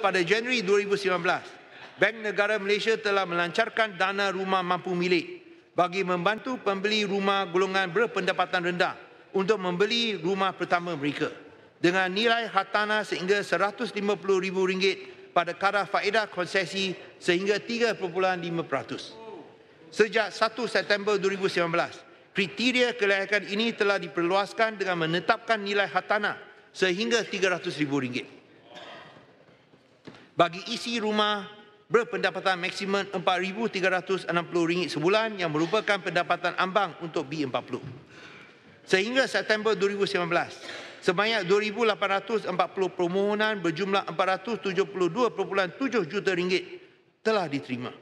pada Januari 2019, Bank Negara Malaysia telah melancarkan dana rumah mampu milik bagi membantu pembeli rumah golongan berpendapatan rendah untuk membeli rumah pertama mereka dengan nilai hartanah sehingga RM150,000 pada kadar faedah konsesi sehingga 3.5%. Sejak 1 September 2019, kriteria kelayakan ini telah diperluaskan dengan menetapkan nilai hartanah sehingga RM300,000 bagi isi rumah berpendapatan maksimum RM4,360 sebulan yang merupakan pendapatan ambang untuk B40. Sehingga September 2019, sebanyak 2,840 permohonan berjumlah RM472.7 juta ringgit telah diterima.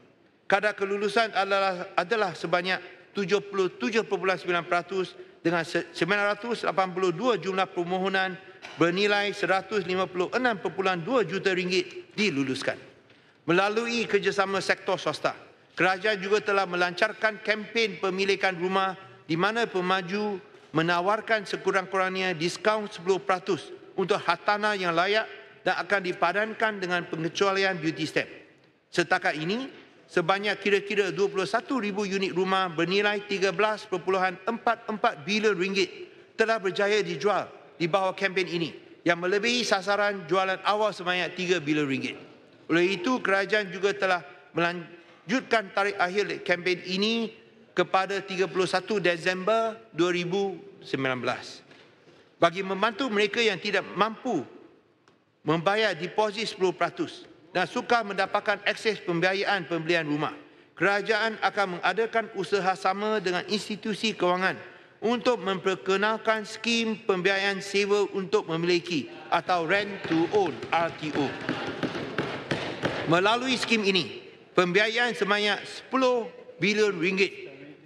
Kadar kelulusan adalah, adalah sebanyak 77.9% dengan 982 jumlah permohonan bernilai 156.2 juta ringgit diluluskan. Melalui kerjasama sektor swasta, kerajaan juga telah melancarkan kempen pemilikan rumah di mana pemaju menawarkan sekurang-kurangnya diskaun 10% untuk hartanah yang layak dan akan dipadankan dengan pengecualian beauty stamp. Setakat ini, sebanyak kira-kira 21,000 unit rumah bernilai 13.44 bilion ringgit telah berjaya dijual di bawah kempen ini yang melebihi sasaran jualan awal sebanyak 3 bilion ringgit. Oleh itu, kerajaan juga telah melanjutkan tarikh akhir kempen ini kepada 31 Disember 2019. Bagi membantu mereka yang tidak mampu membayar deposit 10% dan suka mendapatkan akses pembiayaan pembelian rumah, kerajaan akan mengadakan usaha sama dengan institusi kewangan untuk memperkenalkan skim pembiayaan sewa untuk memiliki atau rent to own RTO. Melalui skim ini, pembiayaan sebanyak 10 bilion ringgit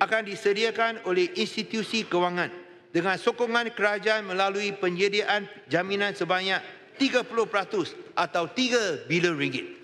akan disediakan oleh institusi kewangan dengan sokongan kerajaan melalui penyediaan jaminan sebanyak 30% atau 3 bilion ringgit.